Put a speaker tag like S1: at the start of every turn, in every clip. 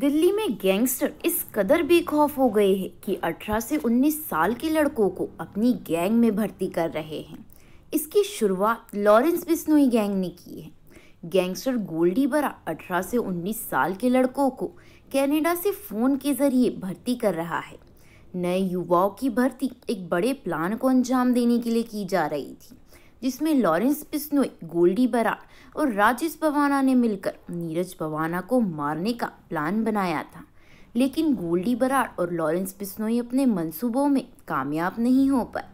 S1: दिल्ली में गैंगस्टर इस कदर बेखौफ हो गए हैं कि 18 से 19 साल के लड़कों को अपनी गैंग में भर्ती कर रहे हैं इसकी शुरुआत लॉरेंस बिस्नोई गैंग ने की है गैंगस्टर गोल्डी बरा 18 से 19 साल के लड़कों को कनाडा से फ़ोन के ज़रिए भर्ती कर रहा है नए युवाओं की भर्ती एक बड़े प्लान को अंजाम देने के लिए की जा रही थी जिसमें लॉरेंस बिस्नोई गोल्डी बराड़ और राजेश बवाना ने मिलकर नीरज बवाना को मारने का प्लान बनाया था लेकिन गोल्डी बराड़ और लॉरेंस बिस्नोई अपने मंसूबों में कामयाब नहीं हो पाए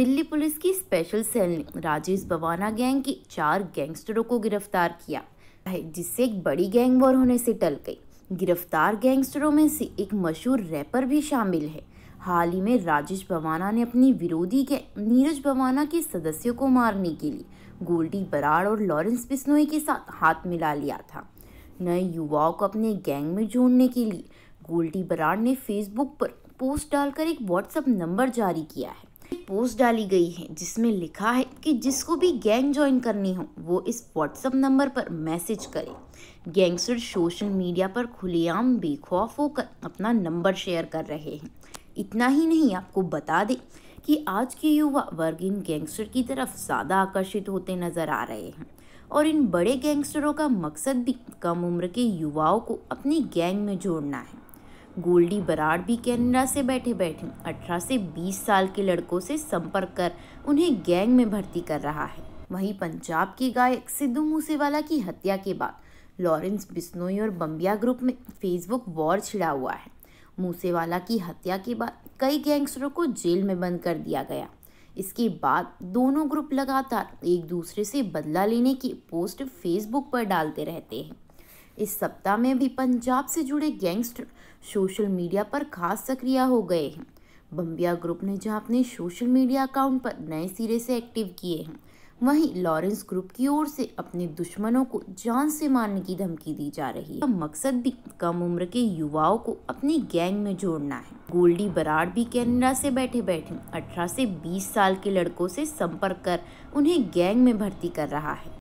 S1: दिल्ली पुलिस की स्पेशल सेल ने राजेश बवाना गैंग के चार गैंगस्टरों को गिरफ्तार किया जिससे एक बड़ी गैंग वॉर होने से टल गई गिरफ्तार गैंगस्टरों में से एक मशहूर रैपर भी शामिल है हाल ही में राजेश बवाना ने अपनी विरोधी के नीरज बवाना के सदस्यों को मारने के लिए गोल्डी बराड़ और लॉरेंस बिस्नोई के साथ हाथ मिला लिया था नए युवाओं को अपने गैंग में जोड़ने के लिए गोल्डी बराड़ ने फेसबुक पर पोस्ट डालकर एक व्हाट्सएप नंबर जारी किया है पोस्ट डाली गई है जिसमें लिखा है कि जिसको भी गैंग ज्वाइन करनी हो वो इस व्हाट्सएप नंबर पर मैसेज करे गैंगस्टर सोशल मीडिया पर खुलेआम बेखौफ होकर अपना नंबर शेयर कर रहे हैं इतना ही नहीं आपको बता दें कि आज के युवा वर्ग इन गैंगस्टर की तरफ ज़्यादा आकर्षित होते नज़र आ रहे हैं और इन बड़े गैंगस्टरों का मकसद भी कम उम्र के युवाओं को अपनी गैंग में जोड़ना है गोल्डी बराड़ भी कैनेडा से बैठे बैठे 18 से 20 साल के लड़कों से संपर्क कर उन्हें गैंग में भर्ती कर रहा है वहीं पंजाब के गायक सिद्धू मूसेवाला की हत्या के बाद लॉरेंस बिस्नोई और बम्बिया ग्रुप में फेसबुक वॉर छिड़ा हुआ है मूसेवाला की हत्या के बाद कई गैंगस्टरों को जेल में बंद कर दिया गया इसके बाद दोनों ग्रुप लगातार एक दूसरे से बदला लेने की पोस्ट फेसबुक पर डालते रहते हैं इस सप्ताह में भी पंजाब से जुड़े गैंगस्टर सोशल मीडिया पर खास सक्रिय हो गए हैं बम्बिया ग्रुप ने जहाँ अपने सोशल मीडिया अकाउंट पर नए सिरे से एक्टिव किए हैं वहीं लॉरेंस ग्रुप की ओर से अपने दुश्मनों को जान से मारने की धमकी दी जा रही है मकसद भी कम उम्र के युवाओं को अपनी गैंग में जोड़ना है गोल्डी बराड भी कैनेडा से बैठे बैठे 18 से 20 साल के लड़कों से संपर्क कर उन्हें गैंग में भर्ती कर रहा है